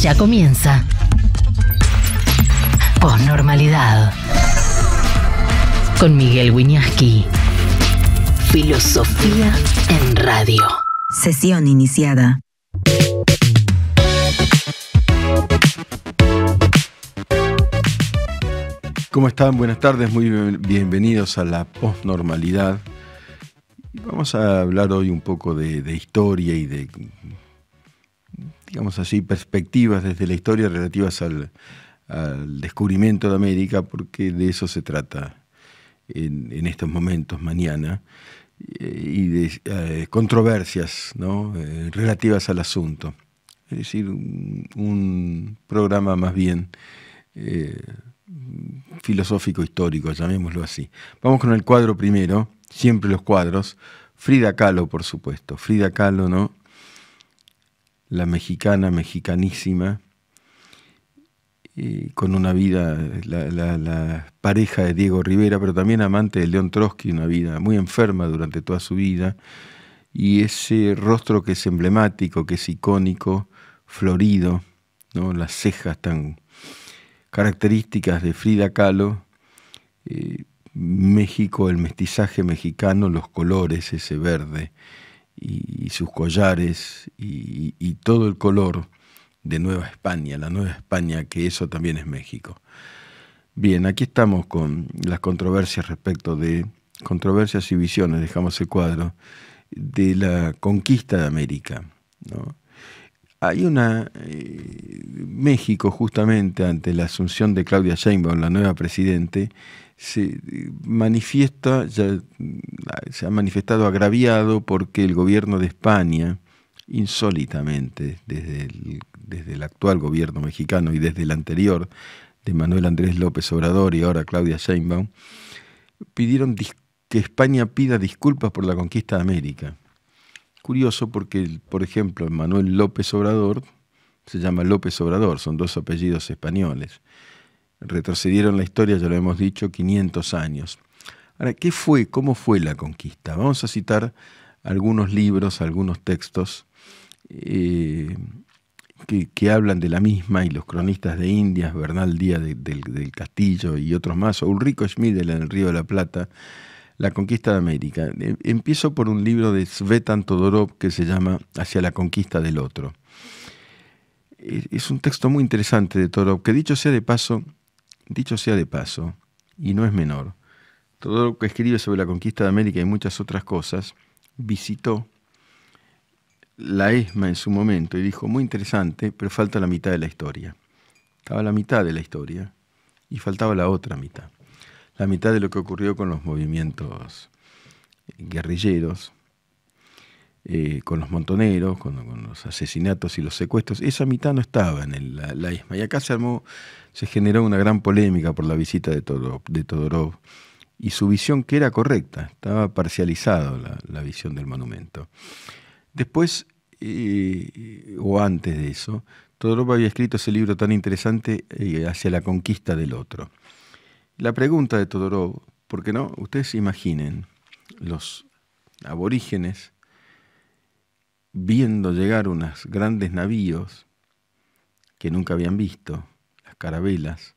Ya comienza. Posnormalidad. Con Miguel Wiñaski. Filosofía en radio. Sesión iniciada. ¿Cómo están? Buenas tardes, muy bienvenidos a la posnormalidad. Vamos a hablar hoy un poco de historia y de digamos así, perspectivas desde la historia relativas al, descubrimiento de América, porque de eso se trata en, estos momentos, mañana, eh, y de eh, controversias eh, relativas al asunto. Es decir, un, programa más bien filosófico histórico, llamémoslo así. Vamos con el cuadro primero, siempre los cuadros. Frida Kahlo, por supuesto. Frida Kahlo, ¿no? la mexicana, mexicanísima, eh, con una vida, la, pareja de Diego Rivera, pero también amante de León Trotsky, una vida muy enferma durante toda su vida, y ese rostro que es emblemático, que es icónico, florido, ¿no? las cejas tan características de Frida Kahlo, eh, México, el mestizaje mexicano, los colores, ese verde, y, sus collares y, y, todo el color de Nueva España, la Nueva España, que eso también es México. Bien, aquí estamos con las controversias respecto de controversias y visiones, dejamos el cuadro, de la conquista de América. ¿no? Hay una. Eh, México, justamente ante la asunción de Claudia Sheinbaum, la nueva presidente, se eh, manifiesta, ya, mm, se ha manifestado agraviado porque el gobierno de España, insólitamente, desde desde el actual gobierno mexicano y desde el anterior, de Manuel Andrés López Obrador y ahora Claudia Sheinbaum, pidieron que España pida disculpas por la conquista de América. Curioso porque, por ejemplo, Manuel López Obrador se llama López Obrador, son dos apellidos españoles. Retrocedieron la historia, ya lo hemos dicho, 500 años. Ahora, ¿qué fue? ¿Cómo fue la conquista? Vamos a citar algunos libros, algunos textos eh, que, hablan de la misma y los cronistas de Indias, Bernal Díaz del Castillo y otros más, o Ulrico Schmidel en el Río de la Plata, la conquista de América. Eh, empiezo por un libro de Svetan Todorov que se llama Hacia la conquista del otro. Es un texto muy interesante de Todorov que dicho sea de paso, dicho sea de paso, y no es menor. Todorov que escribe sobre la conquista de América y muchas otras cosas, visitó la ESMA en su momento y dijo, muy interesante, pero falta la mitad de la historia. Estaba la mitad de la historia y faltaba la otra mitad la mitad de lo que ocurrió con los movimientos guerrilleros, eh, con los montoneros, con, los asesinatos y los secuestros, esa mitad no estaba en la, isma. Y acá se se generó una gran polémica por la visita de Todorov, y su visión que era correcta, estaba parcializada la, visión del monumento. Después, eh, o antes de eso, Todorov había escrito ese libro tan interesante eh, hacia la conquista del otro. La pregunta de Todorov, qué no, ustedes imaginen los aborígenes viendo llegar unos grandes navíos que nunca habían visto, las carabelas,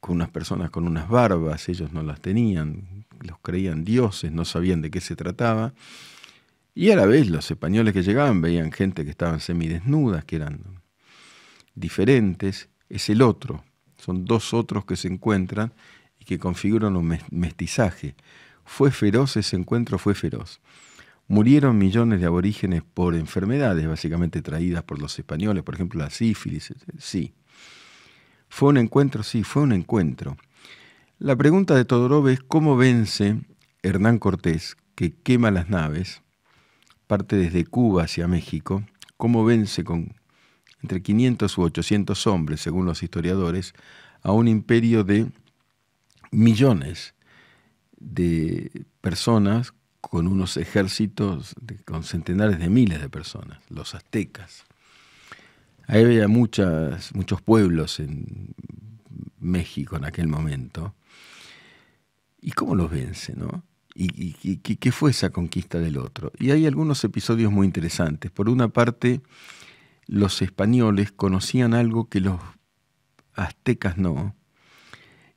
con unas personas con unas barbas, ellos no las tenían, los creían dioses, no sabían de qué se trataba, y a la vez los españoles que llegaban veían gente que estaban semidesnudas, que eran diferentes, es el otro, son dos otros que se encuentran y que configuran un mestizaje. Fue feroz, ese encuentro fue feroz. Murieron millones de aborígenes por enfermedades básicamente traídas por los españoles, por ejemplo la sífilis, sí. Fue un encuentro, sí, fue un encuentro. La pregunta de Todorov es cómo vence Hernán Cortés, que quema las naves, parte desde Cuba hacia México, cómo vence con entre 500 u 800 hombres, según los historiadores, a un imperio de millones de personas con unos ejércitos con centenares de miles de personas, los aztecas. Ahí había muchos pueblos en México en aquel momento. ¿Y cómo los vence? No? y qué fue esa conquista del otro? Y hay algunos episodios muy interesantes. Por una parte, los españoles conocían algo que los aztecas no,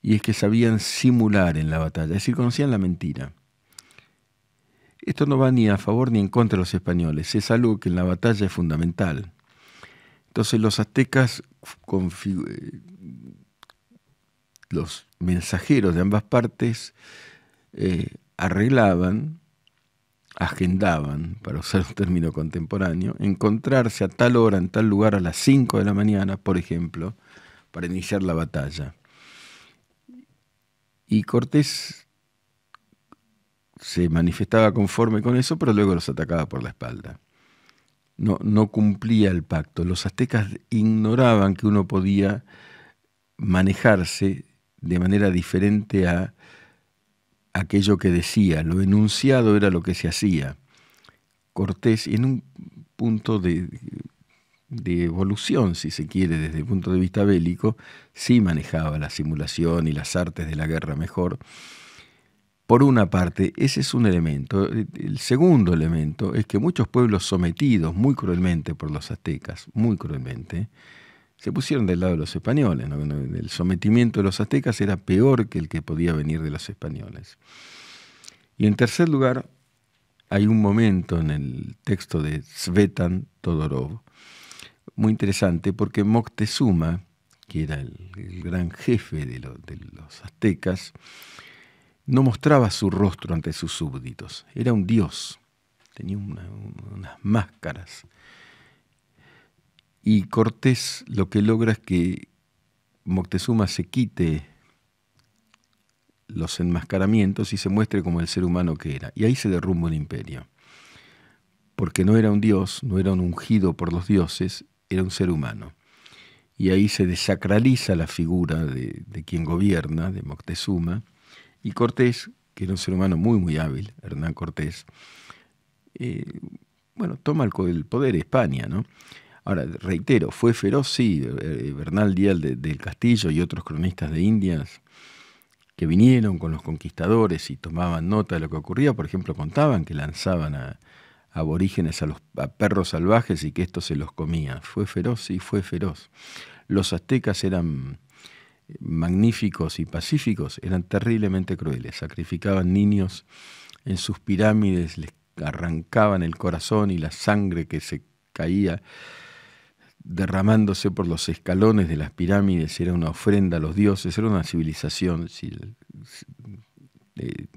y es que sabían simular en la batalla, es decir, conocían la mentira. Esto no va ni a favor ni en contra de los españoles, es algo que en la batalla es fundamental. Entonces los aztecas, eh, los mensajeros de ambas partes, eh, arreglaban agendaban, para usar un término contemporáneo, encontrarse a tal hora, en tal lugar, a las 5 de la mañana, por ejemplo, para iniciar la batalla. Y Cortés se manifestaba conforme con eso, pero luego los atacaba por la espalda. No, no cumplía el pacto. Los aztecas ignoraban que uno podía manejarse de manera diferente a aquello que decía, lo enunciado era lo que se hacía. Cortés, en un punto de, de evolución, si se quiere, desde el punto de vista bélico, sí manejaba la simulación y las artes de la guerra mejor. Por una parte, ese es un elemento. El segundo elemento es que muchos pueblos sometidos muy cruelmente por los aztecas, muy cruelmente, se pusieron del lado de los españoles. El sometimiento de los aztecas era peor que el que podía venir de los españoles. Y en tercer lugar, hay un momento en el texto de Svetan Todorov, muy interesante, porque Moctezuma, que era el, gran jefe de, los aztecas, no mostraba su rostro ante sus súbditos, era un dios, tenía unas máscaras y Cortés lo que logra es que Moctezuma se quite los enmascaramientos y se muestre como el ser humano que era. Y ahí se derrumba el imperio. Porque no era un dios, no era un ungido por los dioses, era un ser humano. Y ahí se desacraliza la figura de, quien gobierna, de Moctezuma. Y Cortés, que era un ser humano muy, muy hábil, Hernán Cortés, eh, bueno, toma el poder España, ¿no? Ahora, reitero, fue feroz, sí, eh, eh, Bernal Díaz del Castillo y otros cronistas de Indias que vinieron con los conquistadores y tomaban nota de lo que ocurría, por ejemplo, contaban que lanzaban a, aborígenes a los a perros salvajes y que estos se los comían. Fue feroz, sí, fue feroz. Los aztecas eran eh, magníficos y pacíficos, eran terriblemente crueles, sacrificaban niños en sus pirámides, les arrancaban el corazón y la sangre que se caía derramándose por los escalones de las pirámides, era una ofrenda a los dioses, era una civilización eh,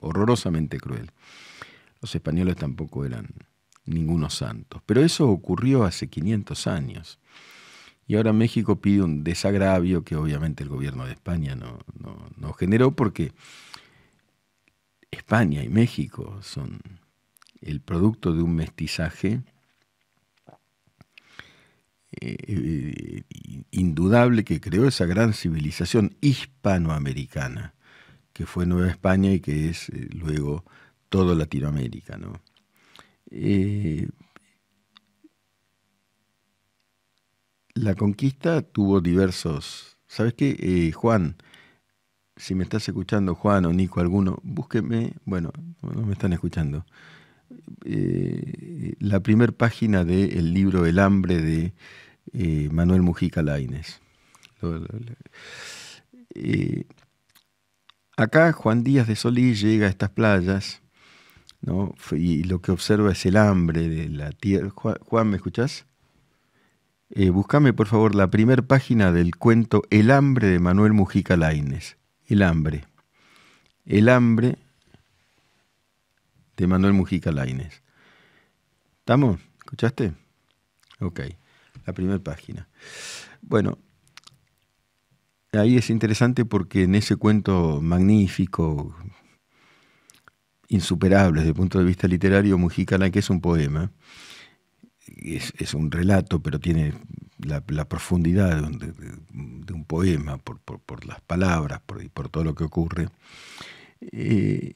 horrorosamente cruel. Los españoles tampoco eran ningunos santos, pero eso ocurrió hace 500 años. Y ahora México pide un desagravio que obviamente el gobierno de España no generó porque España y México son el producto de un mestizaje eh, eh, indudable que creó esa gran civilización hispanoamericana, que fue Nueva España y que es eh, luego todo Latinoamérica. la conquista tuvo diversos... ¿Sabes qué, Juan? Si me estás escuchando, Juan o Nico, alguno, búsqueme. Bueno, no me están escuchando. la primera página del libro El hambre de Manuel Mujica Laines. acá Juan Díaz de Solís llega a estas playas ¿no? y lo que observa es el hambre de la tierra. Juan, ¿me escuchás? Búscame eh, buscame por favor la primera página del cuento El hambre de Manuel Mujica Laines. El hambre. El hambre de Manuel Mujica Laines. ¿Estamos? ¿Escuchaste? Ok la primera página. Bueno, ahí es interesante porque en ese cuento magnífico, insuperable desde el punto de vista literario, Mujicana, que es un poema, es, un relato, pero tiene la, profundidad de, un poema por, las palabras por, y por todo lo que ocurre. Eh,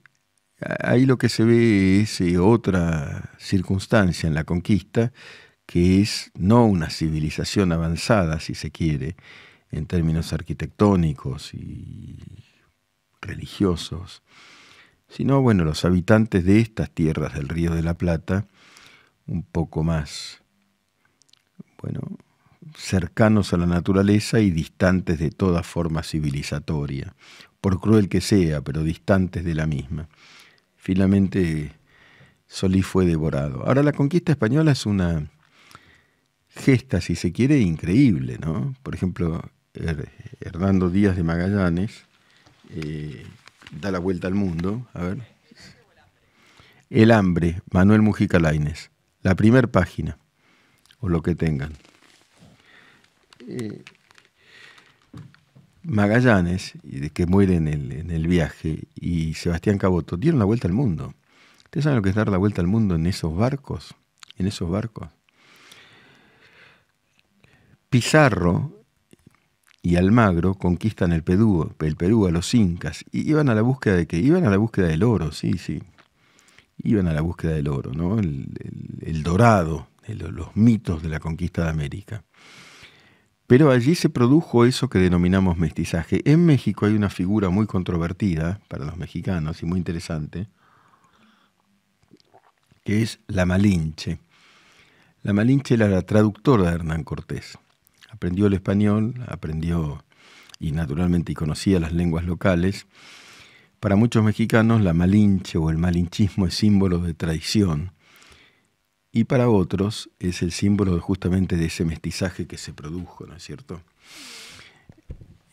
ahí lo que se ve es eh, otra circunstancia en la conquista, que es no una civilización avanzada, si se quiere, en términos arquitectónicos y religiosos, sino, bueno, los habitantes de estas tierras del Río de la Plata, un poco más, bueno, cercanos a la naturaleza y distantes de toda forma civilizatoria, por cruel que sea, pero distantes de la misma. Finalmente, Solís fue devorado. Ahora, la conquista española es una gesta, si se quiere, increíble, ¿no? Por ejemplo, Hernando Díaz de Magallanes eh, da la vuelta al mundo, a ver. El hambre, Manuel Mujica Laines, la primera página, o lo que tengan. Eh, Magallanes, que muere en el, en el, viaje, y Sebastián Caboto dieron la vuelta al mundo. ¿Ustedes saben lo que es dar la vuelta al mundo en esos barcos? En esos barcos. Pizarro y Almagro conquistan el Perú, el Perú a los incas. Y iban a la búsqueda de qué? Iban a la búsqueda del oro, sí, sí. Iban a la búsqueda del oro, ¿no? El, dorado, los mitos de la conquista de América. Pero allí se produjo eso que denominamos mestizaje. En México hay una figura muy controvertida para los mexicanos y muy interesante, que es la Malinche. La Malinche era la traductora de Hernán Cortés aprendió el español, aprendió y naturalmente conocía las lenguas locales. Para muchos mexicanos la malinche o el malinchismo es símbolo de traición y para otros es el símbolo justamente de ese mestizaje que se produjo, ¿no es cierto?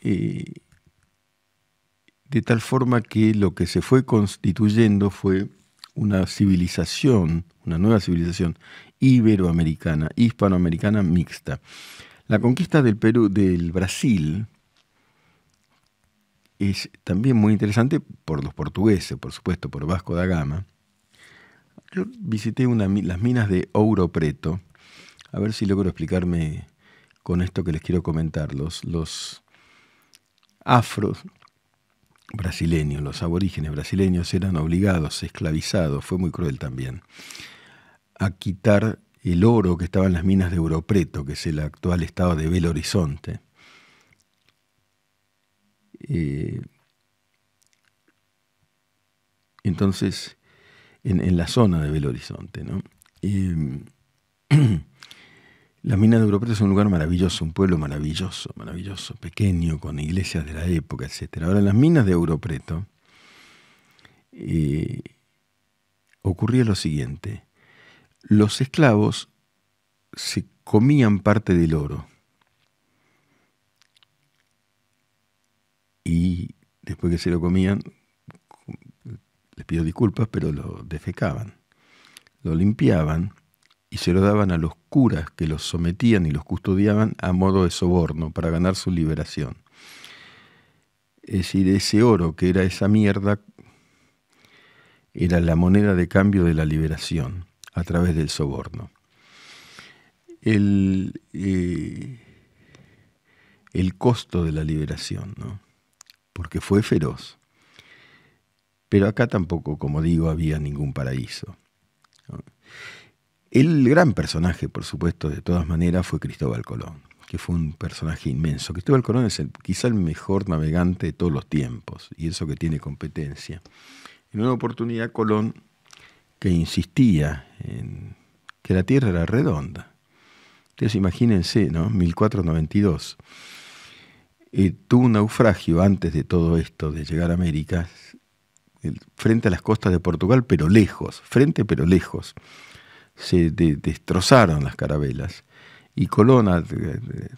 de tal forma que lo que se fue constituyendo fue una civilización, una nueva civilización iberoamericana, hispanoamericana mixta. La conquista del Perú, del Brasil, es también muy interesante por los portugueses, por supuesto, por Vasco da Gama. Yo visité las minas de Ouro Preto, a ver si logro explicarme con esto que les quiero comentar. Los, los afros brasileños, los aborígenes brasileños eran obligados, esclavizados, fue muy cruel también, a quitar el oro que estaba en las minas de Europreto, que es el actual estado de Belo Horizonte. Eh, entonces, en, la zona de Belo Horizonte, ¿no? Eh, las minas de Europreto es un lugar maravilloso, un pueblo maravilloso, maravilloso, pequeño, con iglesias de la época, etc. Ahora, en las minas de Europreto eh, ocurría lo siguiente los esclavos se comían parte del oro. Y después que se lo comían, les pido disculpas, pero lo defecaban, lo limpiaban y se lo daban a los curas que los sometían y los custodiaban a modo de soborno para ganar su liberación. Es decir, ese oro que era esa mierda era la moneda de cambio de la liberación a través del soborno. El, eh, el costo de la liberación, ¿no? porque fue feroz. Pero acá tampoco, como digo, había ningún paraíso. El gran personaje, por supuesto, de todas maneras, fue Cristóbal Colón, que fue un personaje inmenso. Cristóbal Colón es el, quizá el mejor navegante de todos los tiempos, y eso que tiene competencia. En una oportunidad, Colón que insistía en que la Tierra era redonda. Entonces imagínense, ¿no? 1492. y eh, tuvo un naufragio antes de todo esto, de llegar a América, frente a las costas de Portugal, pero lejos, frente pero lejos. Se destrozaron las carabelas y Colón, eh, eh,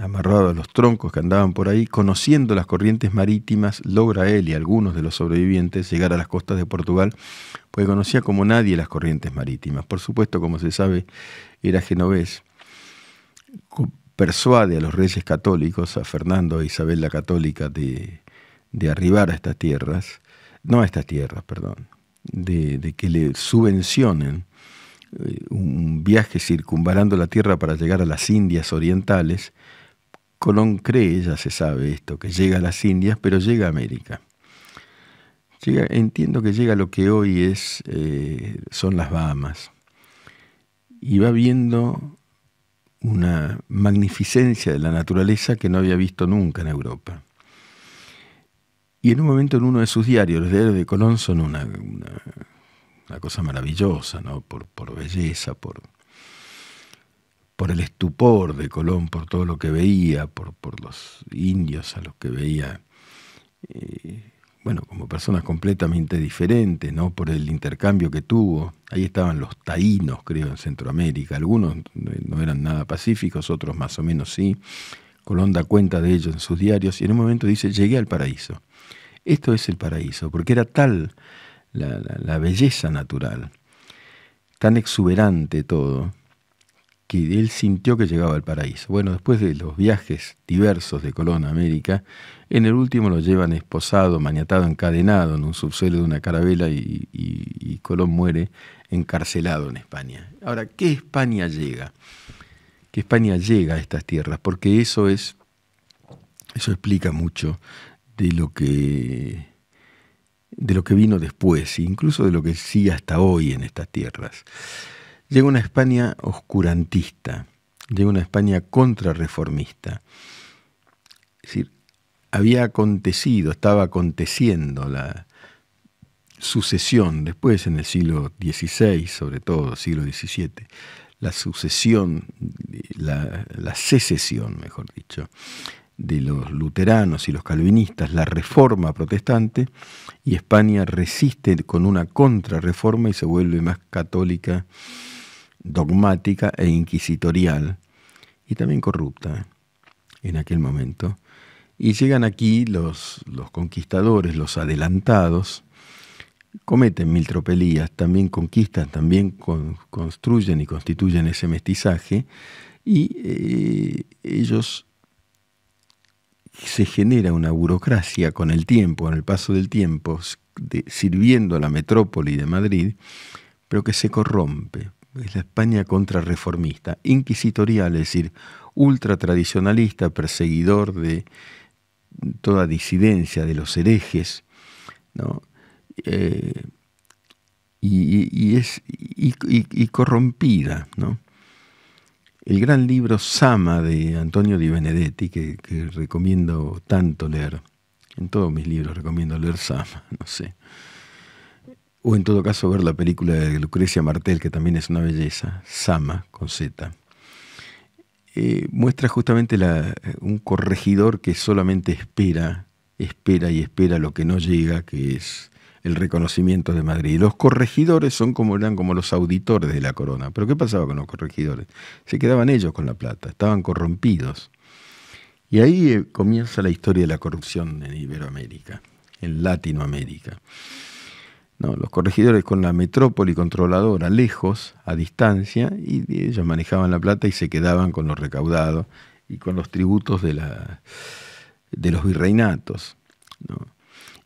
amarrado a los troncos que andaban por ahí, conociendo las corrientes marítimas, logra él y algunos de los sobrevivientes llegar a las costas de Portugal, pues conocía como nadie las corrientes marítimas. Por supuesto, como se sabe, era genovés. Persuade a los reyes católicos, a Fernando e Isabel la Católica, de, arribar a estas tierras, no a estas tierras, perdón, de, de que le subvencionen un viaje circunvalando la Tierra para llegar a las Indias orientales, Colón cree, ya se sabe esto, que llega a las Indias, pero llega a América. entiendo que llega a lo que hoy es, eh, son las Bahamas. Y va viendo una magnificencia de la naturaleza que no había visto nunca en Europa. Y en un momento en uno de sus diarios, los diarios de Colón son una una cosa maravillosa, ¿no? Por, belleza, por, por el estupor de Colón, por todo lo que veía, por, por los indios a los que veía, eh, bueno, como personas completamente diferentes, ¿no? Por el intercambio que tuvo. Ahí estaban los taínos, creo, en Centroamérica. Algunos no eran nada pacíficos, otros más o menos sí. Colón da cuenta de ello en sus diarios y en un momento dice, llegué al paraíso. Esto es el paraíso, porque era tal la, belleza natural, tan exuberante todo, que él sintió que llegaba al paraíso. Bueno, después de los viajes diversos de Colón a América, en el último lo llevan esposado, maniatado, encadenado en un subsuelo de una carabela y, y Colón muere encarcelado en España. Ahora, ¿qué España llega? ¿Qué España llega a estas tierras? Porque eso es, eso explica mucho de lo que de lo que vino después, incluso de lo que sigue hasta hoy en estas tierras. Llega una España oscurantista, llega una España contrarreformista. Es decir, había acontecido, estaba aconteciendo la sucesión, después en el siglo XVI, sobre todo siglo XVII, la sucesión, la, la secesión, mejor dicho, de los luteranos y los calvinistas, la reforma protestante, y España resiste con una contrarreforma y se vuelve más católica, dogmática e inquisitorial, y también corrupta eh, en aquel momento. Y llegan aquí los, conquistadores, los adelantados, cometen mil tropelías, también conquistan, también construyen y constituyen ese mestizaje, y eh, ellos se genera una burocracia con el tiempo, con el paso del tiempo, sirviendo a la metrópoli de Madrid, pero que se corrompe. Es la España contrarreformista, inquisitorial, es decir, ultratradicionalista, perseguidor de toda disidencia, de los herejes. ¿no? Eh, y, es, y, corrompida, ¿no? el gran libro Sama de Antonio Di Benedetti, que, recomiendo tanto leer. En todos mis libros recomiendo leer Sama, no sé. O en todo caso ver la película de Lucrecia Martel, que también es una belleza, Sama, con Z. Eh, muestra justamente un corregidor que solamente espera, espera y espera lo que no llega, que es el reconocimiento de Madrid. Los corregidores son como eran como los auditores de la corona. Pero ¿qué pasaba con los corregidores? Se quedaban ellos con la plata, estaban corrompidos. Y ahí eh, comienza la historia de la corrupción en Iberoamérica, en Latinoamérica. No, los corregidores con la metrópoli controladora lejos, a distancia, y ellos manejaban la plata y se quedaban con lo recaudado y con los tributos de, la, de los virreinatos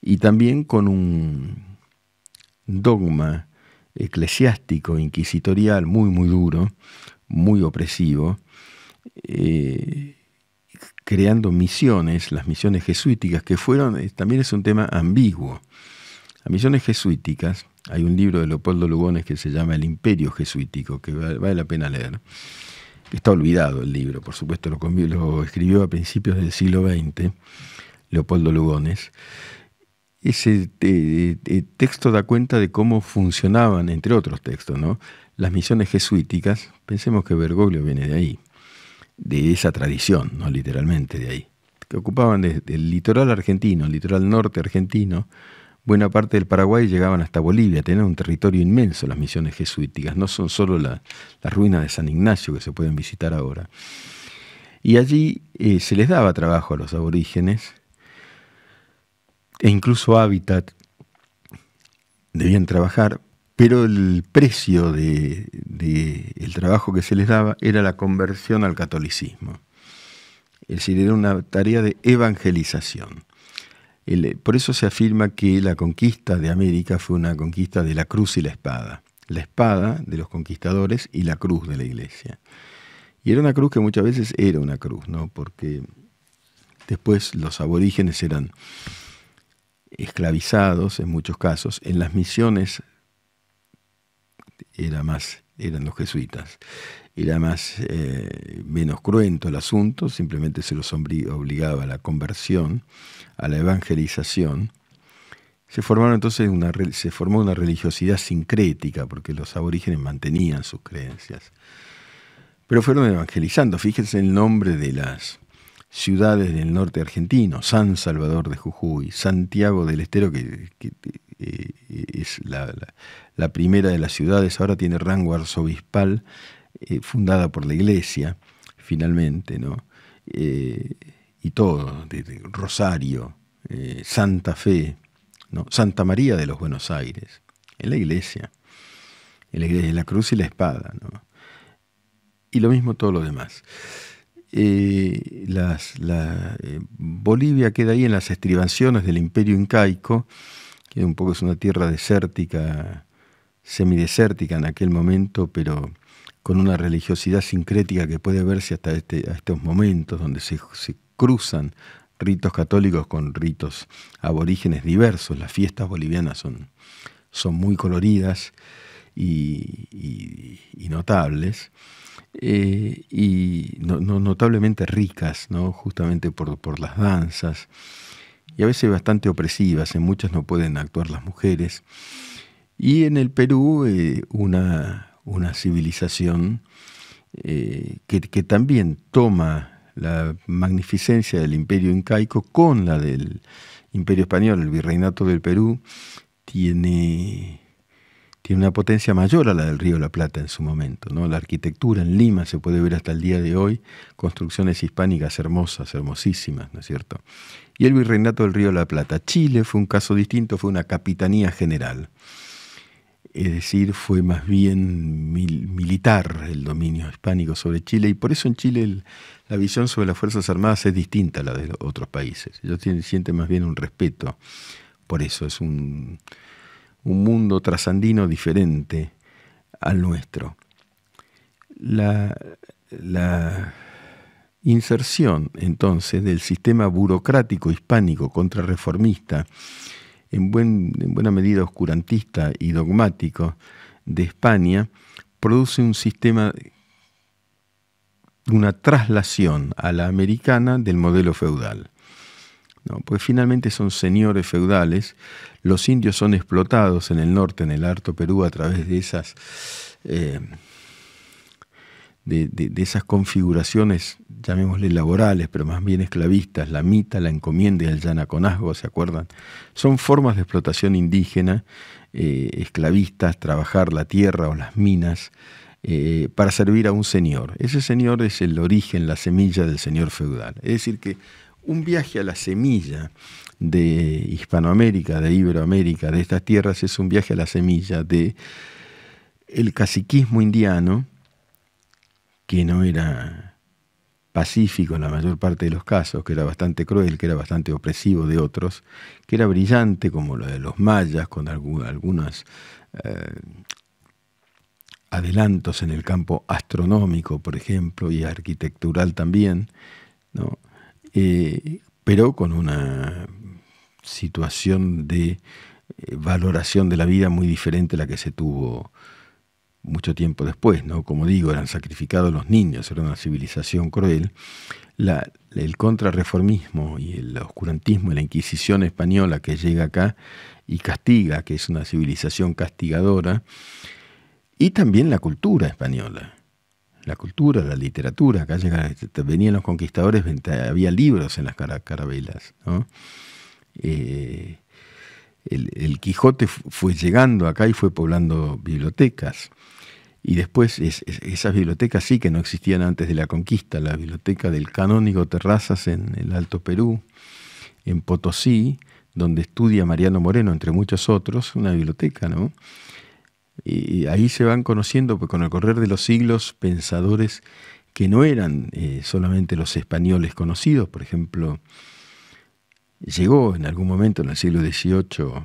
y también con un dogma eclesiástico, inquisitorial, muy, muy duro, muy opresivo, eh, creando misiones, las misiones jesuíticas, que fueron, eh, también es un tema ambiguo. Las misiones jesuíticas, hay un libro de Leopoldo Lugones que se llama El Imperio Jesuítico, que vale la pena leer. Está olvidado el libro, por supuesto, lo escribió a principios del siglo XX, Leopoldo Lugones ese eh, eh, texto da cuenta de cómo funcionaban, entre otros textos, ¿no? las misiones jesuíticas. Pensemos que Bergoglio viene de ahí, de esa tradición, no literalmente de ahí, que ocupaban desde el litoral argentino, el litoral norte argentino, buena parte del Paraguay llegaban hasta Bolivia, tenían un territorio inmenso las misiones jesuíticas, no son solo las ruinas de San Ignacio que se pueden visitar ahora. Y allí eh, se les daba trabajo a los aborígenes, e incluso hábitat debían trabajar, pero el precio del trabajo que se les daba era la conversión al catolicismo. Es decir, era una tarea de evangelización. por eso se afirma que la conquista de América fue una conquista de la cruz y la espada. La espada de los conquistadores y la cruz de la iglesia. Y era una cruz que muchas veces era una cruz, ¿no? Porque después los aborígenes eran esclavizados en muchos casos. En las misiones era más, eran los jesuitas. Era más eh, menos cruento el asunto, simplemente se los obligaba a la conversión, a la evangelización. Se formaron entonces una, se formó una religiosidad sincrética, porque los aborígenes mantenían sus creencias. Pero fueron evangelizando. Fíjense el nombre de las ciudades del norte argentino, San Salvador de Jujuy, Santiago del Estero, que, eh, es la, primera de las ciudades, ahora tiene rango arzobispal, eh, fundada por la iglesia, finalmente, ¿no? Eh, y todo, Rosario, Santa Fe, ¿no? Santa María de los Buenos Aires, en la iglesia, en la iglesia, la cruz y la espada, ¿no? Y lo mismo todo lo demás. Eh, eh, Bolivia queda ahí en las estribaciones del imperio incaico, que un poco es una tierra desértica, semidesértica en aquel momento, pero con una religiosidad sincrética que puede verse hasta este, estos momentos, donde se, cruzan ritos católicos con ritos aborígenes diversos. Las fiestas bolivianas son, son muy coloridas y notables. Eh, y notablemente ricas, ¿no? justamente por, las danzas, y a veces bastante opresivas, en muchas no pueden actuar las mujeres. Y en el Perú eh, una, una, civilización eh, que, también toma la magnificencia del imperio incaico con la del imperio español, el virreinato del Perú, tiene tiene una potencia mayor a la del Río la Plata en su momento. ¿no? La arquitectura en Lima se puede ver hasta el día de hoy, construcciones hispánicas hermosas, hermosísimas, ¿no es cierto? Y el virreinato del Río la Plata. Chile fue un caso distinto, fue una capitanía general. Es decir, fue más bien militar el dominio hispánico sobre Chile y por eso en Chile la visión sobre las Fuerzas Armadas es distinta a la de otros países. Ellos tienen, sienten más bien un respeto. Por eso es un, un mundo trasandino diferente al nuestro. La, inserción entonces del sistema burocrático hispánico contrarreformista, en, en buena medida oscurantista y dogmático, de España, produce un sistema, una traslación a la americana del modelo feudal. No, pues finalmente son señores feudales. Los indios son explotados en el norte, en el Harto Perú, a través de esas, eh, de, esas configuraciones, llamémosle laborales, pero más bien esclavistas, la mita, la encomienda y el llanaconazgo, ¿se acuerdan? Son formas de explotación indígena, eh, esclavistas, trabajar la tierra o las minas. Eh, para servir a un señor. Ese señor es el origen, la semilla del señor feudal. Es decir, que un viaje a la semilla de Hispanoamérica, de Iberoamérica, de estas tierras, es un viaje a la semilla de el caciquismo indiano, que no era pacífico en la mayor parte de los casos, que era bastante cruel, que era bastante opresivo de otros, que era brillante como lo de los mayas, con algunos eh, adelantos en el campo astronómico, por ejemplo, y arquitectural también, ¿no? eh, pero con una situación de eh, valoración de la vida muy diferente a la que se tuvo mucho tiempo después, ¿no? Como digo, eran sacrificados los niños, era una civilización cruel. el contrarreformismo y el oscurantismo, y la Inquisición española que llega acá y castiga, que es una civilización castigadora, y también la cultura española la cultura, la literatura. Acá venían los conquistadores, había libros en las carabelas. Eh, el, Quijote fue llegando acá y fue poblando bibliotecas. Y después esas bibliotecas sí que no existían antes de la conquista, la biblioteca del canónigo Terrazas en el Alto Perú, en Potosí, donde estudia Mariano Moreno, entre muchos otros, una biblioteca, ¿no? Y ahí se van conociendo, pues con el correr de los siglos, pensadores que no eran eh, solamente los españoles conocidos. Por ejemplo, llegó en algún momento en el siglo XVIII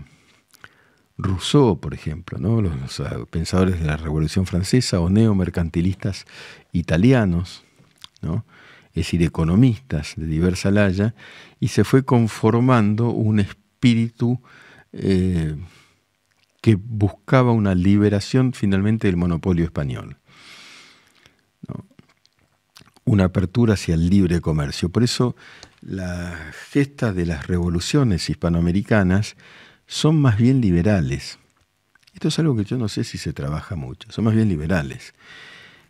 Rousseau, por ejemplo, los, ah, pensadores de la Revolución Francesa o neomercantilistas italianos, es decir, economistas de diversa laya, y se fue conformando un espíritu eh, que buscaba una liberación finalmente del monopolio español. Una apertura hacia el libre comercio. Por eso las gestas de las revoluciones hispanoamericanas son más bien liberales. Esto es algo que yo no sé si se trabaja mucho, son más bien liberales.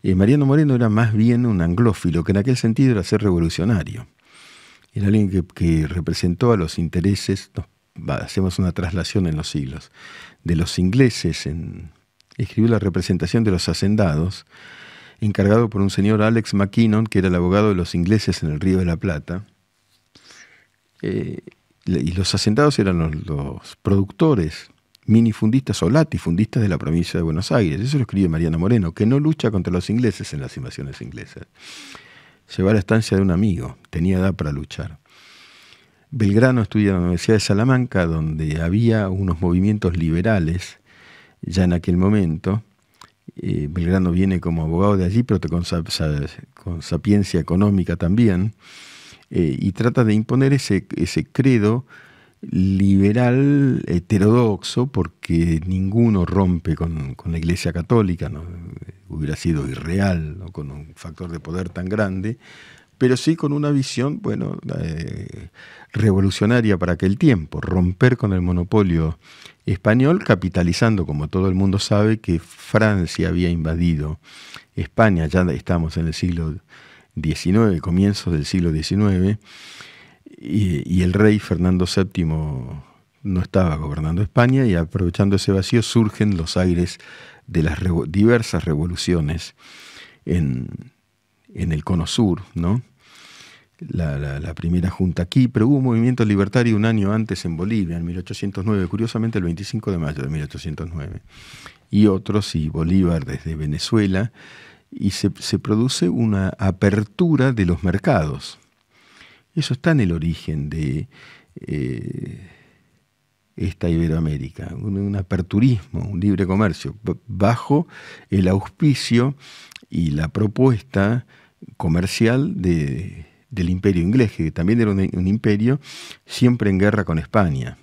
Eh, Mariano Moreno era más bien un anglófilo, que en aquel sentido era ser revolucionario. Era alguien que, representó a los intereses, hacemos una traslación en los siglos, de los ingleses, en, escribió la representación de los hacendados, encargado por un señor Alex McKinnon, que era el abogado de los ingleses en el Río de la Plata. Eh, y los hacendados eran los, productores, minifundistas o latifundistas de la provincia de Buenos Aires. Eso lo escribe Mariana Moreno, que no lucha contra los ingleses en las invasiones inglesas. lleva a la estancia de un amigo, tenía edad para luchar. Belgrano estudia en la Universidad de Salamanca, donde había unos movimientos liberales ya en aquel momento. Eh, Belgrano viene como abogado de allí, pero con, sapiencia económica también, eh, y trata de imponer ese, credo liberal heterodoxo, porque ninguno rompe con, la Iglesia Católica, ¿no? Eh, hubiera sido irreal, con un factor de poder tan grande, pero sí con una visión, bueno, eh, revolucionaria para aquel tiempo, romper con el monopolio español, capitalizando, como todo el mundo sabe, que Francia había invadido España, ya estamos en el siglo XIX, comienzos del siglo XIX, y, el rey Fernando VII no estaba gobernando España y aprovechando ese vacío surgen los aires de las diversas revoluciones en, en el Cono Sur, ¿no? La, primera junta aquí, pero hubo un movimiento libertario un año antes en Bolivia, en 1809, curiosamente el 25 de mayo de 1809, y otros, y Bolívar desde Venezuela, y se, produce una apertura de los mercados. Eso está en el origen de eh, esta Iberoamérica, un aperturismo, un libre comercio, bajo el auspicio y la propuesta comercial del imperio inglés, que también era un, imperio siempre en guerra con España.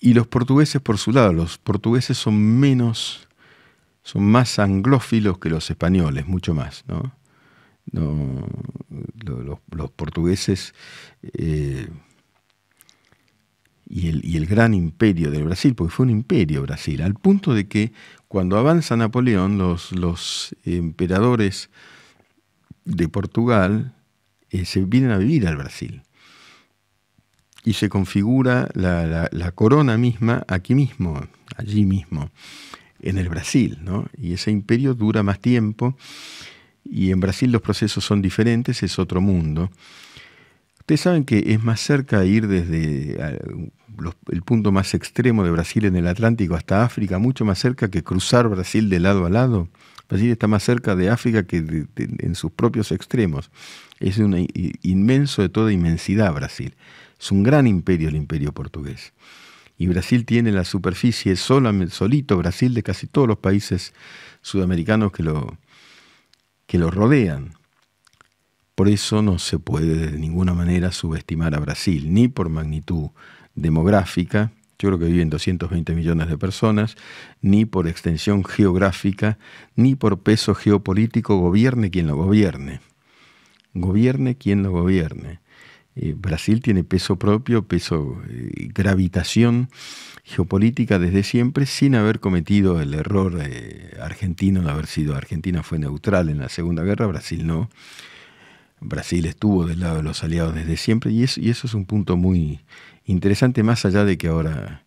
Y los portugueses por su lado, los portugueses son menos, son más anglófilos que los españoles, mucho más. ¿no? los, portugueses... Eh, y el, y el gran imperio del Brasil, porque fue un imperio Brasil, al punto de que cuando avanza Napoleón, los, los emperadores de Portugal eh, se vienen a vivir al Brasil. Y se configura la, la, la, corona misma aquí mismo, allí mismo, en el Brasil. ¿no? Y ese imperio dura más tiempo. Y en Brasil los procesos son diferentes, es otro mundo. Ustedes saben que es más cerca ir desde el punto más extremo de Brasil en el Atlántico hasta África, mucho más cerca que cruzar Brasil de lado a lado. Brasil está más cerca de África que en sus propios extremos. Es un inmenso de toda inmensidad Brasil. Es un gran imperio el imperio portugués. Y Brasil tiene la superficie solito Brasil de casi todos los países sudamericanos que lo, que lo rodean. Por eso no se puede de ninguna manera subestimar a Brasil, ni por magnitud demográfica, yo creo que viven 220 millones de personas, ni por extensión geográfica, ni por peso geopolítico, gobierne quien lo gobierne. Gobierne quien lo gobierne. Eh, Brasil tiene peso propio, peso, eh, gravitación geopolítica desde siempre, sin haber cometido el error eh, argentino de haber sido. Argentina fue neutral en la Segunda Guerra, Brasil no. Brasil estuvo del lado de los aliados desde siempre y eso, es un punto muy interesante, más allá de que ahora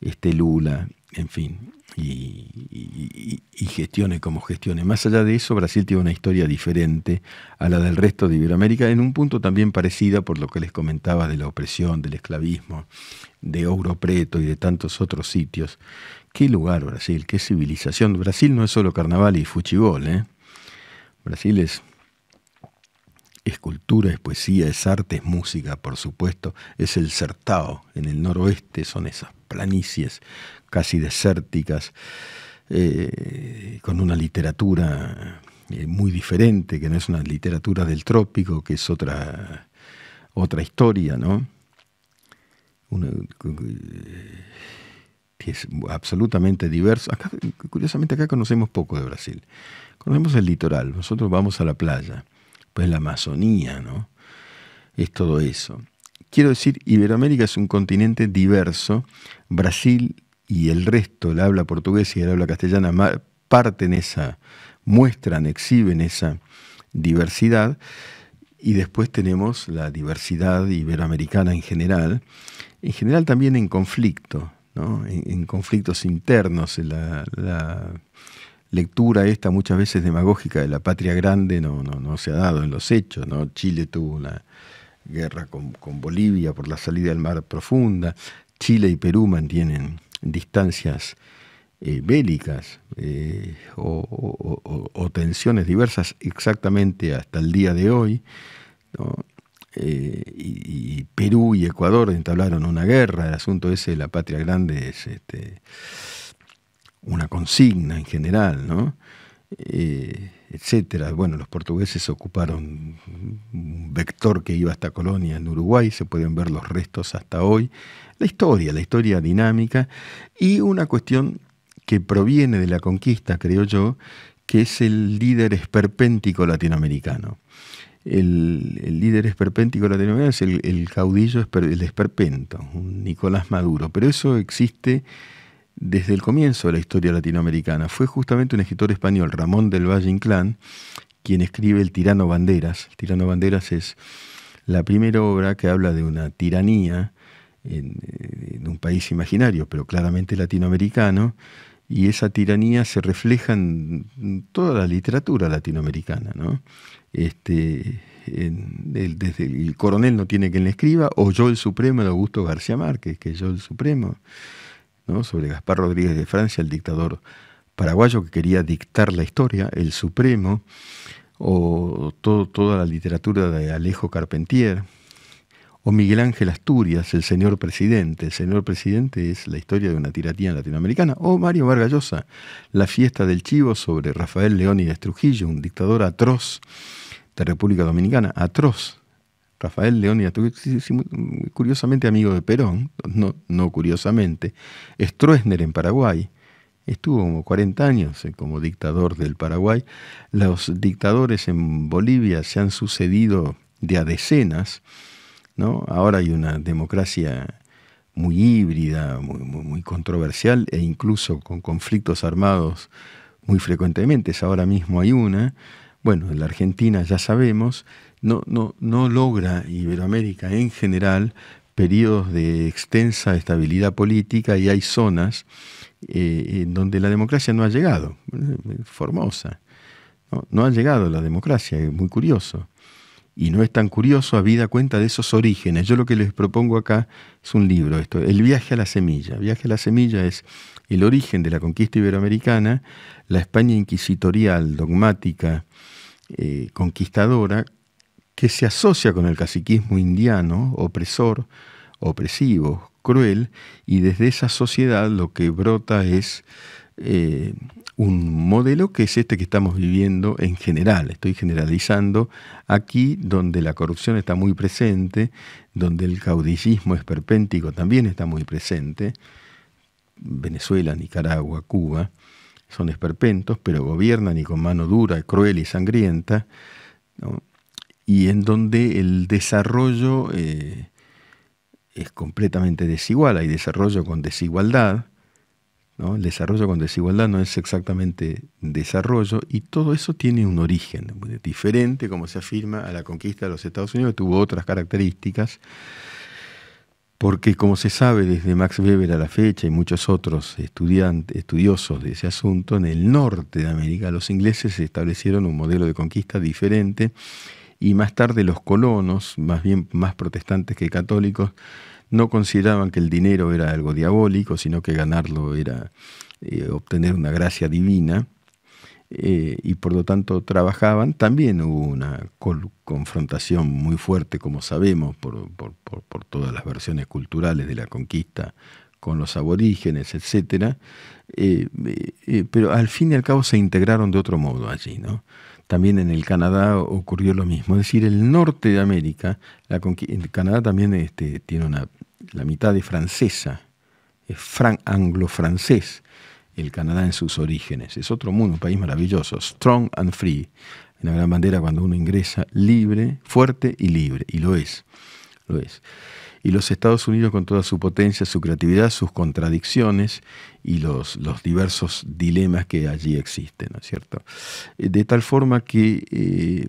esté Lula, en fin, y, gestione como gestione. Más allá de eso, Brasil tiene una historia diferente a la del resto de Iberoamérica, en un punto también parecida por lo que les comentaba de la opresión, del esclavismo, de Ouro Preto y de tantos otros sitios. Qué lugar Brasil, qué civilización. Brasil no es solo carnaval y fuchibol, ¿eh? Brasil es escultura, es poesía, es arte, es música, por supuesto, es el Certao, en el noroeste son esas planicies casi desérticas, eh, con una literatura eh, muy diferente, que no es una literatura del trópico, que es otra, otra historia, ¿no? que es absolutamente diverso. curiosamente acá conocemos poco de Brasil. Conocemos el litoral, nosotros vamos a la playa pues la Amazonía, ¿no? Es todo eso. Quiero decir, Iberoamérica es un continente diverso. Brasil y el resto, la habla portuguesa y el habla castellana, parten esa, muestran, exhiben esa diversidad. Y después tenemos la diversidad iberoamericana en general, en general también en conflicto, ¿no? en, conflictos internos, en la lectura esta muchas veces demagógica de la patria grande no, no, no se ha dado en los hechos. ¿no? Chile tuvo una guerra con, Bolivia por la salida del mar profunda. Chile y Perú mantienen distancias eh, bélicas eh, o, tensiones diversas exactamente hasta el día de hoy. Eh, y, y, Perú y Ecuador entablaron una guerra, el asunto ese de la patria grande es... Este, una consigna en general, ¿no? Eh, etcétera. Bueno, los portugueses ocuparon un vector que iba hasta Colonia en Uruguay, se pueden ver los restos hasta hoy. La historia, la historia dinámica y una cuestión que proviene de la conquista, creo yo, que es el líder esperpéntico latinoamericano. El, líder esperpéntico latinoamericano es el, el caudillo, el esperpento, un Nicolás Maduro, pero eso existe desde el comienzo de la historia latinoamericana. Fue justamente un escritor español, Ramón del Valle Inclán, quien escribe El tirano Banderas. El tirano Banderas es la primera obra que habla de una tiranía en, eh, un país imaginario, pero claramente latinoamericano, y esa tiranía se refleja en toda la literatura latinoamericana. Este, el, desde el coronel no tiene quien le escriba, o yo el Supremo de Augusto García Márquez, que yo el Supremo sobre Gaspar Rodríguez de Francia, el dictador paraguayo que quería dictar la historia, el Supremo, o toda la literatura de Alejo Carpentier, o Miguel Ángel Asturias, el señor presidente. El señor presidente es la historia de una tiratía latinoamericana. O Mario Vargallosa, la fiesta del chivo sobre Rafael León Leónidas Trujillo, un dictador atroz de República Dominicana, atroz Rafael León curiosamente amigo de Perón, no, no curiosamente, Stroessner en Paraguay, estuvo como 40 años eh, como dictador del Paraguay. Los dictadores en Bolivia se han sucedido de a decenas, ¿no? Ahora hay una democracia muy híbrida, muy, muy controversial e incluso con conflictos armados muy frecuentemente. Ahora mismo hay una. Bueno, en la Argentina ya sabemos, no, logra Iberoamérica en general periodos de extensa estabilidad política y hay zonas eh, donde la democracia no ha llegado. Formosa. No, ha llegado la democracia, es muy curioso. Y no es tan curioso a vida cuenta de esos orígenes. Yo lo que les propongo acá es un libro, esto, El viaje a la semilla. El viaje a la semilla es el origen de la conquista iberoamericana, la España inquisitorial, dogmática, eh, conquistadora, que se asocia con el caciquismo indiano, opresor, opresivo, cruel, y desde esa sociedad lo que brota es eh, un modelo que es este que estamos viviendo en general. Estoy generalizando aquí donde la corrupción está muy presente, donde el caudillismo esperpéntico también está muy presente. Venezuela, Nicaragua, Cuba son esperpentos, pero gobiernan y con mano dura, cruel y sangrienta y en donde el desarrollo eh, es completamente desigual. Hay desarrollo con desigualdad, ¿no? el desarrollo con desigualdad no es exactamente desarrollo y todo eso tiene un origen diferente, como se afirma, a la conquista de los Estados Unidos, tuvo otras características. Porque como se sabe desde Max Weber a la fecha y muchos otros estudiantes, estudiosos de ese asunto, en el norte de América los ingleses establecieron un modelo de conquista diferente y más tarde los colonos, más bien más protestantes que católicos, no consideraban que el dinero era algo diabólico, sino que ganarlo era eh, obtener una gracia divina, eh, y por lo tanto trabajaban. También hubo una confrontación muy fuerte, como sabemos, por, todas las versiones culturales de la conquista con los aborígenes, etc. Eh, pero al fin y al cabo se integraron de otro modo allí, ¿no? también en el Canadá ocurrió lo mismo. Es decir, el norte de América, la Canadá también este, tiene una, la mitad de francesa, es anglo-francés el Canadá en sus orígenes. Es otro mundo, un país maravilloso, strong and free. Una gran bandera cuando uno ingresa libre, fuerte y libre, y lo es, lo es y los Estados Unidos con toda su potencia, su creatividad, sus contradicciones y los, diversos dilemas que allí existen, ¿no es cierto? Eh, de tal forma que eh,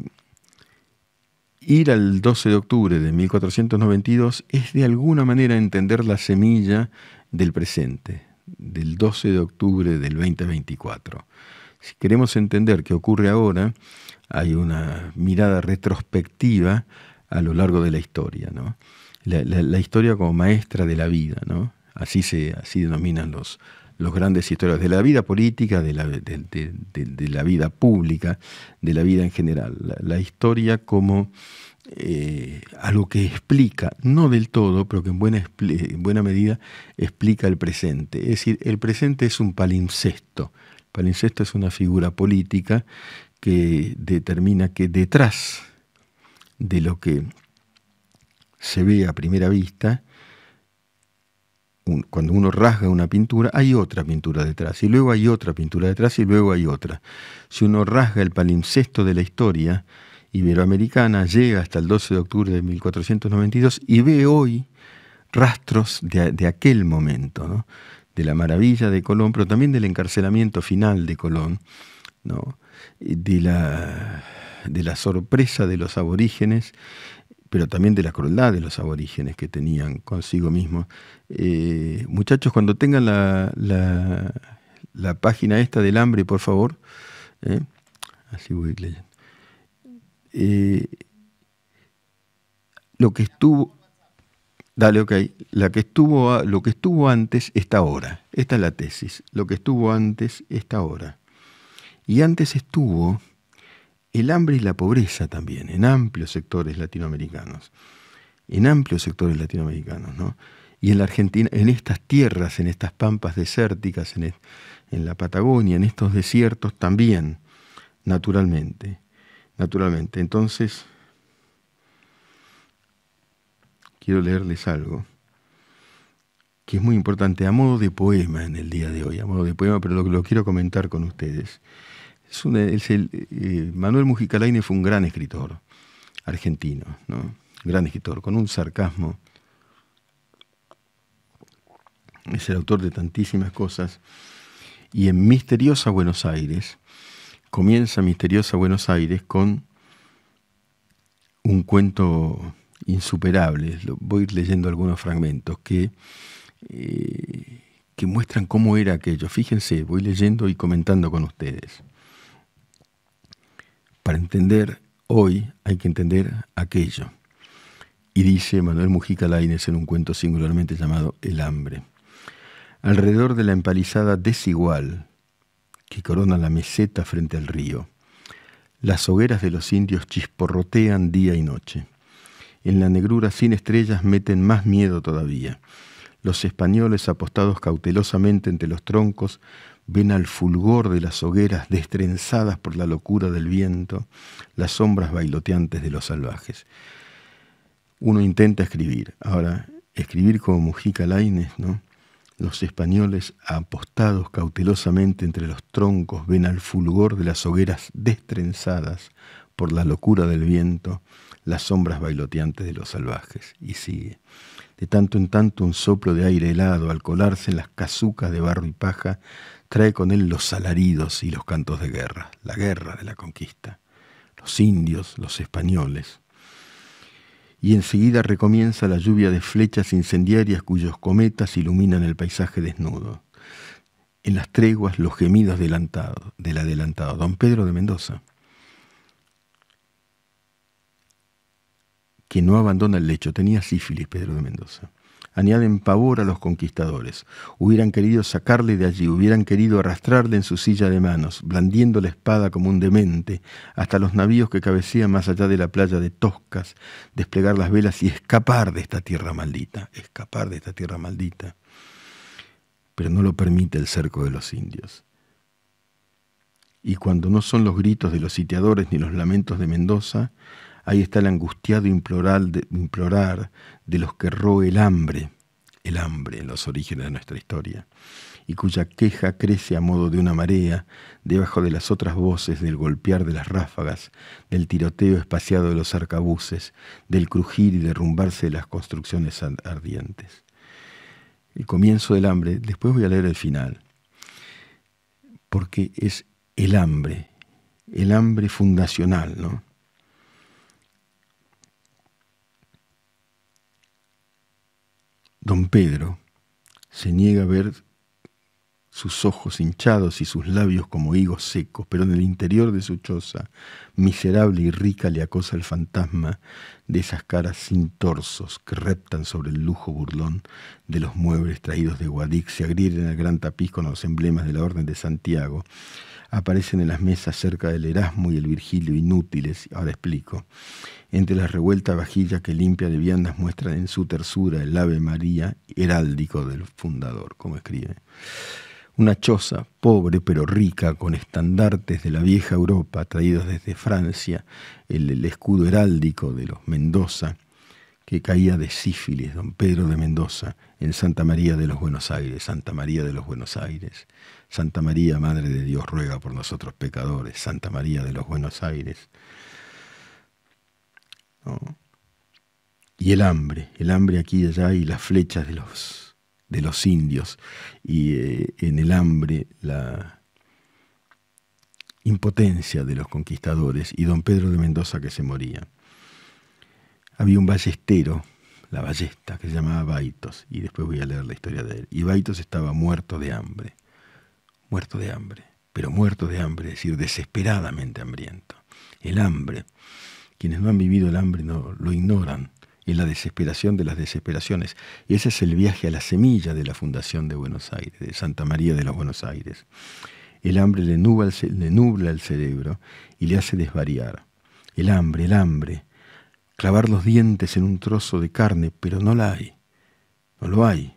ir al 12 de octubre de 1492 es de alguna manera entender la semilla del presente, del 12 de octubre del 2024. Si queremos entender qué ocurre ahora, hay una mirada retrospectiva a lo largo de la historia, ¿no? la, historia como maestra de la vida, ¿no? Así se así denominan los, los grandes historiadores, de la vida política, de la, de, la vida pública, de la vida en general. La, historia como eh, algo que explica, no del todo, pero que en buena, buena medida explica el presente. Es decir, el presente es un palincesto, El palincesto es una figura política que determina que detrás de lo que se ve a primera vista, cuando uno rasga una pintura, hay otra pintura detrás, y luego hay otra pintura detrás, y luego hay otra. Si uno rasga el palimpsesto de la historia iberoamericana, llega hasta el 12 de octubre de 1492 y ve hoy rastros de, aquel momento, de la maravilla de Colón, pero también del encarcelamiento final de Colón, ¿no? de, la, de la sorpresa de los aborígenes pero también de la crueldad de los aborígenes que tenían consigo mismos. Eh, muchachos, cuando tengan la, la, página esta del hambre, por favor, ¿eh? así voy leyendo. Eh, lo que estuvo, dale, ok, la que estuvo, lo que estuvo antes está ahora. Esta es la tesis, lo que estuvo antes está ahora. Y antes estuvo el hambre y la pobreza también, en amplios sectores latinoamericanos. En amplios sectores latinoamericanos, ¿no? Y en la Argentina, en estas tierras, en estas pampas desérticas, en, la Patagonia, en estos desiertos también, naturalmente. Naturalmente. Entonces, quiero leerles algo que es muy importante, a modo de poema en el día de hoy, a modo de poema, pero lo quiero comentar con ustedes. Eh, Manuel Mujica fue un gran escritor argentino, ¿no? gran escritor, con un sarcasmo. Es el autor de tantísimas cosas. Y en Misteriosa Buenos Aires, comienza Misteriosa Buenos Aires con un cuento insuperable. Voy a ir leyendo algunos fragmentos que, eh, que muestran cómo era aquello. Fíjense, voy leyendo y comentando con ustedes. Para entender hoy hay que entender aquello. Y dice Manuel Mujica Laines en un cuento singularmente llamado El hambre. Alrededor de la empalizada desigual que corona la meseta frente al río, las hogueras de los indios chisporrotean día y noche. En la negrura sin estrellas meten más miedo todavía. Los españoles, apostados cautelosamente entre los troncos, ven al fulgor de las hogueras destrenzadas por la locura del viento, las sombras bailoteantes de los salvajes. Uno intenta escribir. Ahora, escribir como Mujica Laines, ¿no? Los españoles, apostados cautelosamente entre los troncos, ven al fulgor de las hogueras destrenzadas por la locura del viento, las sombras bailoteantes de los salvajes. Y sigue. De tanto en tanto un soplo de aire helado al colarse en las casucas de barro y paja trae con él los alaridos y los cantos de guerra, la guerra de la conquista, los indios, los españoles. Y enseguida recomienza la lluvia de flechas incendiarias cuyos cometas iluminan el paisaje desnudo. En las treguas los gemidos del adelantado, del adelantado, don Pedro de Mendoza, que no abandona el lecho, tenía sífilis Pedro de Mendoza añaden pavor a los conquistadores. Hubieran querido sacarle de allí, hubieran querido arrastrarle en su silla de manos, blandiendo la espada como un demente, hasta los navíos que cabecían más allá de la playa de Toscas, desplegar las velas y escapar de esta tierra maldita, escapar de esta tierra maldita. Pero no lo permite el cerco de los indios. Y cuando no son los gritos de los sitiadores ni los lamentos de Mendoza, Ahí está el angustiado implorar de, los que roe el hambre, el hambre en los orígenes de nuestra historia, y cuya queja crece a modo de una marea debajo de las otras voces del golpear de las ráfagas, del tiroteo espaciado de los arcabuces, del crujir y derrumbarse de las construcciones ardientes. El comienzo del hambre, después voy a leer el final, porque es el hambre, el hambre fundacional, ¿no? Don Pedro se niega a ver sus ojos hinchados y sus labios como higos secos, pero en el interior de su choza, miserable y rica, le acosa el fantasma de esas caras sin torsos que reptan sobre el lujo burlón de los muebles traídos de Guadix, y agriren al gran tapiz con los emblemas de la Orden de Santiago, aparecen en las mesas cerca del Erasmo y el Virgilio, inútiles, ahora explico. Entre las revueltas vajillas que limpia de viandas muestra en su tersura el Ave María heráldico del fundador, como escribe. Una choza, pobre pero rica, con estandartes de la vieja Europa traídos desde Francia, el escudo heráldico de los Mendoza, que caía de sífilis, don Pedro de Mendoza, en Santa María de los Buenos Aires, Santa María de los Buenos Aires, Santa María, Madre de Dios, ruega por nosotros pecadores, Santa María de los Buenos Aires. Y el hambre, el hambre aquí y allá y las flechas de los, de los indios, y eh, en el hambre la impotencia de los conquistadores y don Pedro de Mendoza que se moría. Había un ballestero la ballesta, que se llamaba Baitos, y después voy a leer la historia de él. Y Baitos estaba muerto de hambre, muerto de hambre, pero muerto de hambre, es decir, desesperadamente hambriento. El hambre, quienes no han vivido el hambre no lo ignoran, es la desesperación de las desesperaciones. Y ese es el viaje a la semilla de la Fundación de Buenos Aires, de Santa María de los Buenos Aires. El hambre le le nubla el cerebro y le hace desvariar. El hambre, el hambre, clavar los dientes en un trozo de carne, pero no la hay, no lo hay.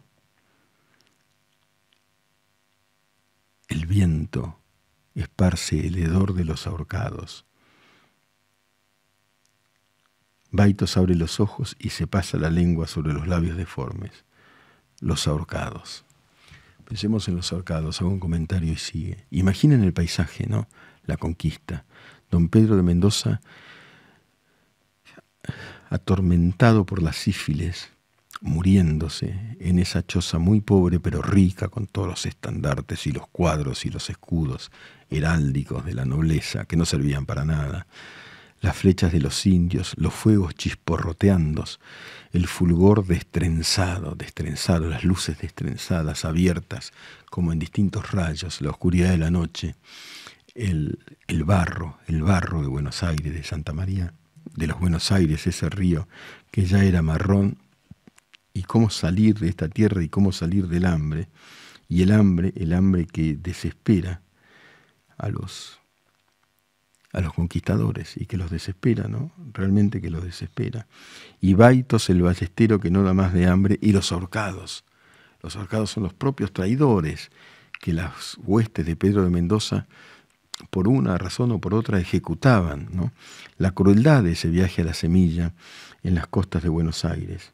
El viento esparce el hedor de los ahorcados. Baitos abre los ojos y se pasa la lengua sobre los labios deformes. Los ahorcados. Pensemos en los ahorcados, hago un comentario y sigue. Imaginen el paisaje, ¿no? La conquista. Don Pedro de Mendoza atormentado por las sífiles, muriéndose en esa choza muy pobre pero rica con todos los estandartes y los cuadros y los escudos heráldicos de la nobleza que no servían para nada, las flechas de los indios, los fuegos chisporroteandos, el fulgor destrenzado, destrenzado, las luces destrenzadas, abiertas, como en distintos rayos, la oscuridad de la noche, el, el barro, el barro de Buenos Aires, de Santa María de los Buenos Aires, ese río que ya era marrón, y cómo salir de esta tierra y cómo salir del hambre. Y el hambre, el hambre que desespera a los, a los conquistadores y que los desespera, ¿no? Realmente que los desespera. Y Baitos, el ballestero que no da más de hambre, y los horcados, Los horcados son los propios traidores que las huestes de Pedro de Mendoza por una razón o por otra ejecutaban, la crueldad de ese viaje a la semilla en las costas de Buenos Aires,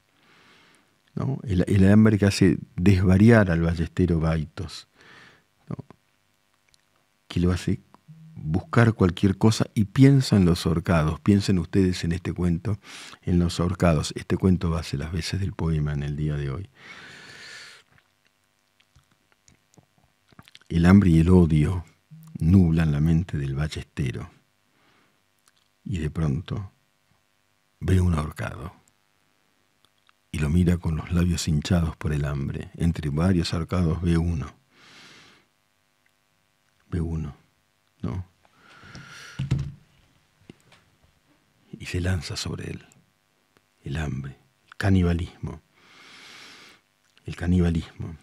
el, hambre que hace desvariar al ballestero Baitos, que lo hace buscar cualquier cosa y piensa en los ahorcados, piensen ustedes en este cuento, en los ahorcados, este cuento va a ser las veces del poema en el día de hoy. El hambre y el odio, nublan la mente del ballestero. Y de pronto ve un ahorcado y lo mira con los labios hinchados por el hambre. Entre varios ahorcados ve uno. Ve uno, ¿no? Y se lanza sobre él. El hambre, el canibalismo. El canibalismo.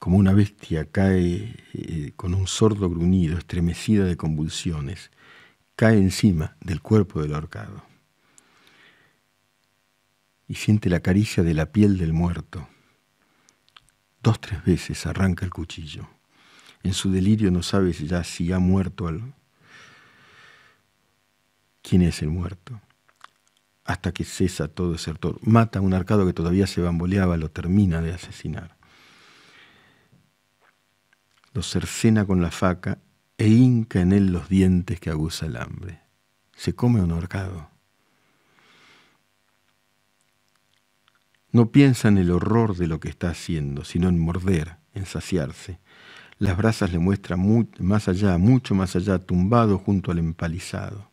como una bestia cae eh, con un sordo gruñido, estremecida de convulsiones, cae encima del cuerpo del ahorcado y siente la caricia de la piel del muerto. Dos, tres veces arranca el cuchillo. En su delirio no sabe ya si ha muerto al... quién es el muerto. Hasta que cesa todo ese toro. Mata a un arcado que todavía se bamboleaba, lo termina de asesinar lo cercena con la faca e hinca en él los dientes que aguza el hambre. Se come un horcado. No piensa en el horror de lo que está haciendo, sino en morder, en saciarse. Las brasas le muestran más allá, mucho más allá, tumbado junto al empalizado.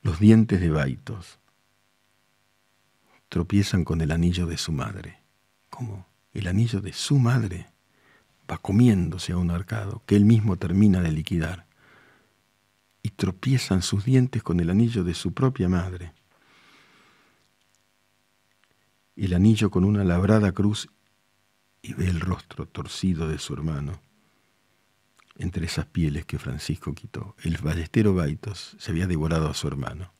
Los dientes de Baitos tropiezan con el anillo de su madre. ¿Cómo? El anillo de su madre va comiéndose a un arcado que él mismo termina de liquidar, y tropiezan sus dientes con el anillo de su propia madre. El anillo con una labrada cruz y ve el rostro torcido de su hermano. Entre esas pieles que Francisco quitó, el ballestero Baitos se había devorado a su hermano.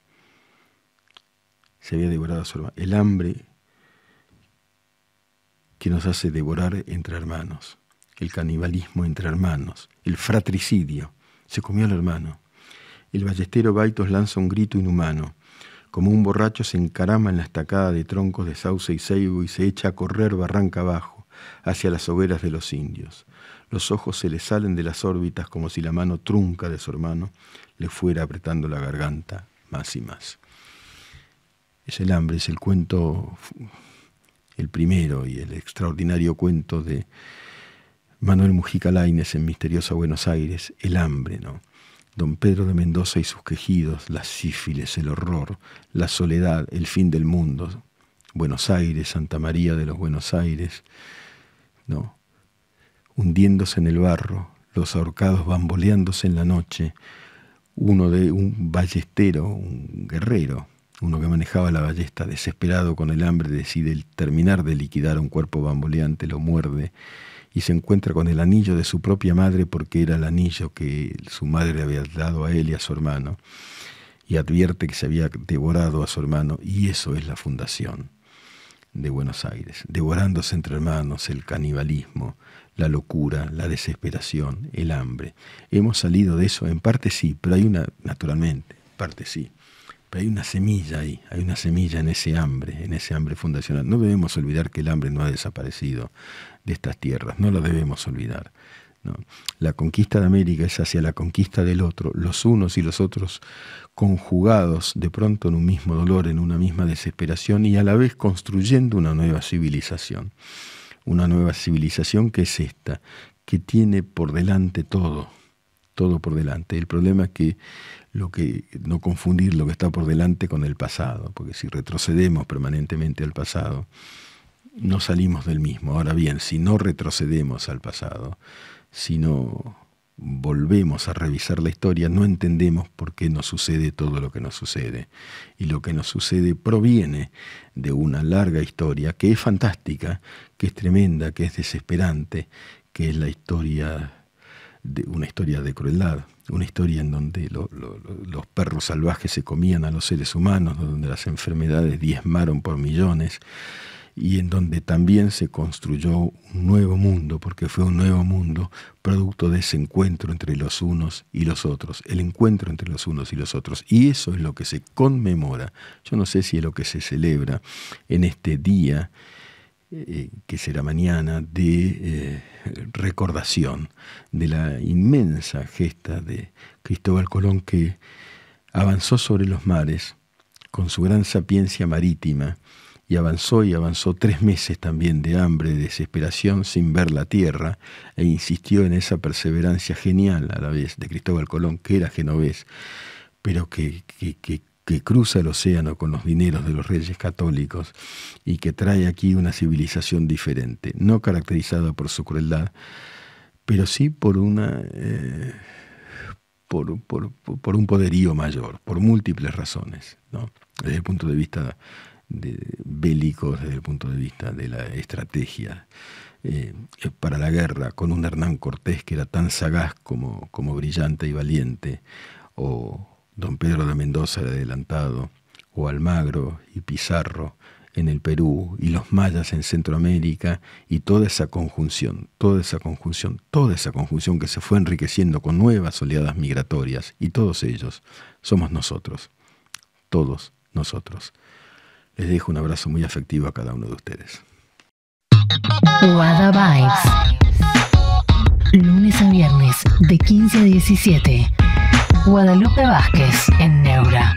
Se había devorado a su hermano. El hambre que nos hace devorar entre hermanos el canibalismo entre hermanos, el fratricidio. Se comió al hermano. El ballestero Baitos lanza un grito inhumano. Como un borracho se encarama en la estacada de troncos de sauce y ceibo y se echa a correr barranca abajo, hacia las hogueras de los indios. Los ojos se le salen de las órbitas como si la mano trunca de su hermano le fuera apretando la garganta más y más. Es el hambre, es el cuento, el primero y el extraordinario cuento de Manuel Mujica Laines en Misteriosa Buenos Aires, el hambre, ¿no? Don Pedro de Mendoza y sus quejidos, las sífilis, el horror, la soledad, el fin del mundo, Buenos Aires, Santa María de los Buenos Aires, ¿no? Hundiéndose en el barro, los ahorcados bamboleándose en la noche, uno de un ballestero, un guerrero, uno que manejaba la ballesta, desesperado con el hambre, decide terminar de liquidar a un cuerpo bamboleante, lo muerde y se encuentra con el anillo de su propia madre porque era el anillo que su madre le había dado a él y a su hermano, y advierte que se había devorado a su hermano, y eso es la fundación de Buenos Aires, devorándose entre hermanos el canibalismo, la locura, la desesperación, el hambre. Hemos salido de eso, en parte sí, pero hay una, naturalmente, parte sí pero hay una semilla ahí, hay una semilla en ese hambre, en ese hambre fundacional. No debemos olvidar que el hambre no ha desaparecido de estas tierras, no lo debemos olvidar. La conquista de América es hacia la conquista del otro, los unos y los otros conjugados de pronto en un mismo dolor, en una misma desesperación y a la vez construyendo una nueva civilización. Una nueva civilización que es esta, que tiene por delante todo, todo por delante. El problema es que, lo que no confundir lo que está por delante con el pasado, porque si retrocedemos permanentemente al pasado, no salimos del mismo. Ahora bien, si no retrocedemos al pasado, si no volvemos a revisar la historia, no entendemos por qué nos sucede todo lo que nos sucede. Y lo que nos sucede proviene de una larga historia que es fantástica, que es tremenda, que es desesperante, que es la historia una historia de crueldad, una historia en donde los perros salvajes se comían a los seres humanos, donde las enfermedades diezmaron por millones y en donde también se construyó un nuevo mundo, porque fue un nuevo mundo producto de ese encuentro entre los unos y los otros, el encuentro entre los unos y los otros. Y eso es lo que se conmemora. Yo no sé si es lo que se celebra en este día eh, que será mañana, de eh, recordación de la inmensa gesta de Cristóbal Colón que avanzó sobre los mares con su gran sapiencia marítima y avanzó y avanzó tres meses también de hambre, de desesperación, sin ver la tierra, e insistió en esa perseverancia genial a la vez de Cristóbal Colón, que era genovés, pero que, que cruza el océano con los dineros de los reyes católicos y que trae aquí una civilización diferente, no caracterizada por su crueldad, pero sí por una... Eh, por, un poderío mayor, por múltiples razones, ¿no? desde el punto de vista de, bélico, desde el punto de vista de la estrategia eh, eh, para la guerra, con un Hernán Cortés que era tan sagaz como, como brillante y valiente, o, don Pedro de Mendoza de adelantado, o Almagro y Pizarro en el Perú y los mayas en Centroamérica y toda esa conjunción, toda esa conjunción, toda esa conjunción que se fue enriqueciendo con nuevas oleadas migratorias y todos ellos somos nosotros, todos nosotros. Les dejo un abrazo muy afectivo a cada uno de ustedes. de 15 a 17. Guadalupe Vázquez en Neura.